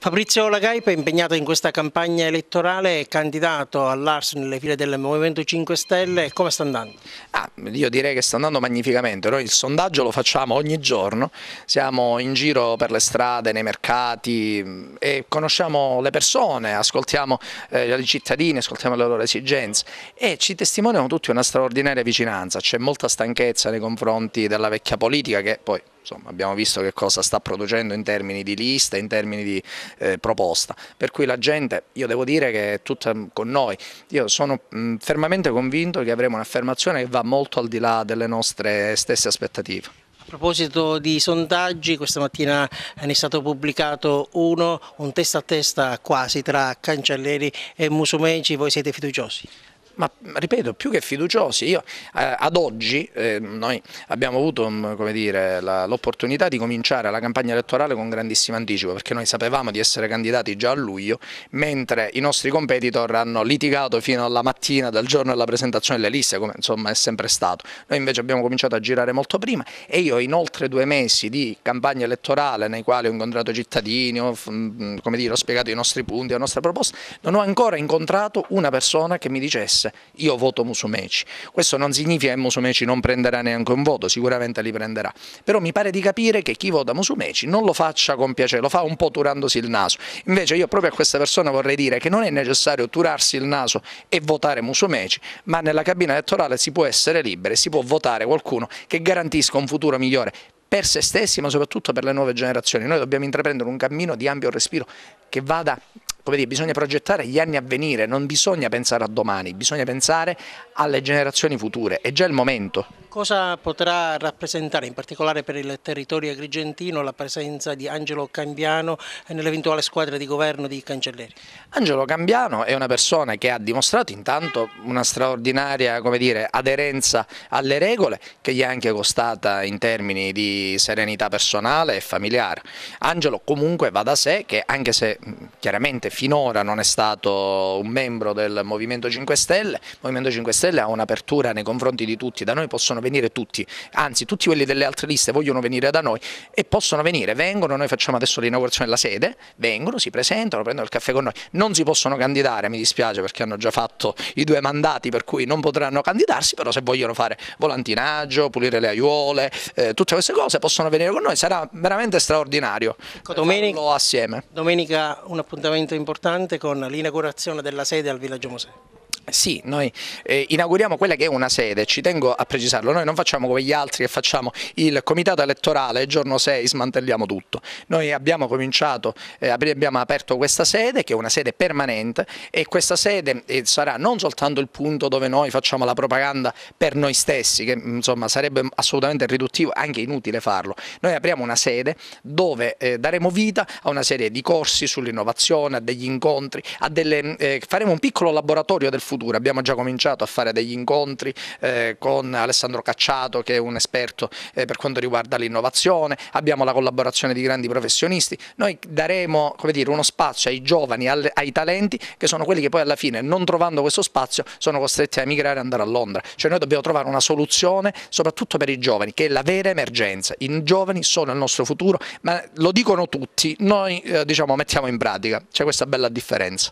Fabrizio Lagaipa è impegnato in questa campagna elettorale, è candidato all'Ars nelle file del Movimento 5 Stelle, come sta andando? Ah, io direi che sta andando magnificamente, noi il sondaggio lo facciamo ogni giorno, siamo in giro per le strade, nei mercati mm, e conosciamo le persone, ascoltiamo eh, i cittadini, ascoltiamo le loro esigenze e ci testimoniano tutti una straordinaria vicinanza, c'è molta stanchezza nei confronti della vecchia politica che poi Insomma, abbiamo visto che cosa sta producendo in termini di lista, in termini di eh, proposta. Per cui la gente, io devo dire che è tutta mm, con noi. Io sono mh, mm, fermamente convinto che avremo un'affermazione che va molto al di là delle nostre stesse aspettative. A proposito di sondaggi, questa mattina ne è stato pubblicato uno, un testa a testa quasi tra Cancelleri e Musumeci, voi siete fiduciosi? ma ripeto, più che fiduciosi. Io eh, ad oggi eh, noi abbiamo avuto mm, l'opportunità di cominciare la campagna elettorale con grandissimo anticipo, perché noi sapevamo di essere candidati già a luglio, mentre i nostri competitor hanno litigato fino alla mattina del giorno della presentazione delle liste, come insomma è sempre stato. Noi invece abbiamo cominciato a girare molto prima e io in oltre due mesi di campagna elettorale nei quali ho incontrato cittadini, ho, mm, dire, ho spiegato i nostri punti, la nostra proposta, non ho ancora incontrato una persona che mi dicesse diverse. Io voto Musumeci. Questo non significa che Musumeci non prenderà neanche un voto, sicuramente li prenderà. Però mi pare di capire che chi vota Musumeci non lo faccia con piacere, lo fa un po' turandosi il naso. Invece io proprio a questa persona vorrei dire che non è necessario turarsi il naso e votare Musumeci, ma nella cabina elettorale si può essere liberi, si può votare qualcuno che garantisca un futuro migliore per se stessi ma soprattutto per le nuove generazioni. Noi dobbiamo intraprendere un cammino di ampio respiro che vada come dire, bisogna progettare gli anni a venire, non bisogna pensare a domani, bisogna pensare alle generazioni future, è già il momento. Cosa potrà rappresentare in particolare per il territorio agrigentino la presenza di Angelo Cambiano nell'eventuale squadra di governo di Cancelleri? Angelo Cambiano è una persona che ha dimostrato intanto una straordinaria dire, aderenza alle regole che gli è anche costata in termini di serenità personale e familiare. Angelo comunque va da sé che anche se chiaramente finora non è stato un membro del Movimento 5 Stelle, il Movimento 5 Stelle ha un'apertura nei confronti di tutti, da noi possono venire tutti, anzi tutti quelli delle altre liste vogliono venire da noi e possono venire, vengono, noi facciamo adesso l'inaugurazione della sede, vengono, si presentano, prendono il caffè con noi, non si possono candidare, mi dispiace perché hanno già fatto i due mandati per cui non potranno candidarsi, però se vogliono fare volantinaggio, pulire le aiuole, eh, tutte queste cose possono venire con noi, sarà veramente straordinario. Ecco, domenica, assieme. domenica un appuntamento importante importante con l'inaugurazione della sede al Villaggio Museo. Sì, noi eh, inauguriamo quella che è una sede, ci tengo a precisarlo, noi non facciamo come gli altri che facciamo il comitato elettorale, il giorno 6 smantelliamo tutto. Noi abbiamo cominciato, eh, abbiamo aperto questa sede che è una sede permanente e questa sede eh, sarà non soltanto il punto dove noi facciamo la propaganda per noi stessi, che mm, insomma sarebbe assolutamente riduttivo, anche inutile farlo. Noi apriamo una sede dove eh, daremo vita a una serie di corsi sull'innovazione, a degli incontri, delle, mm, eh, faremo un piccolo laboratorio del futuro futura. Abbiamo già cominciato a fare degli incontri eh, con Alessandro Cacciato che è un esperto eh, per quanto riguarda l'innovazione, abbiamo la collaborazione di grandi professionisti, noi daremo dire, uno spazio ai giovani, alle, ai talenti che sono quelli che poi alla fine non trovando questo spazio sono costretti a emigrare e andare a Londra, cioè noi dobbiamo trovare una soluzione soprattutto per i giovani che è la vera emergenza, i giovani sono il nostro futuro, ma lo dicono tutti, noi eh, diciamo mettiamo in pratica, c'è questa bella differenza.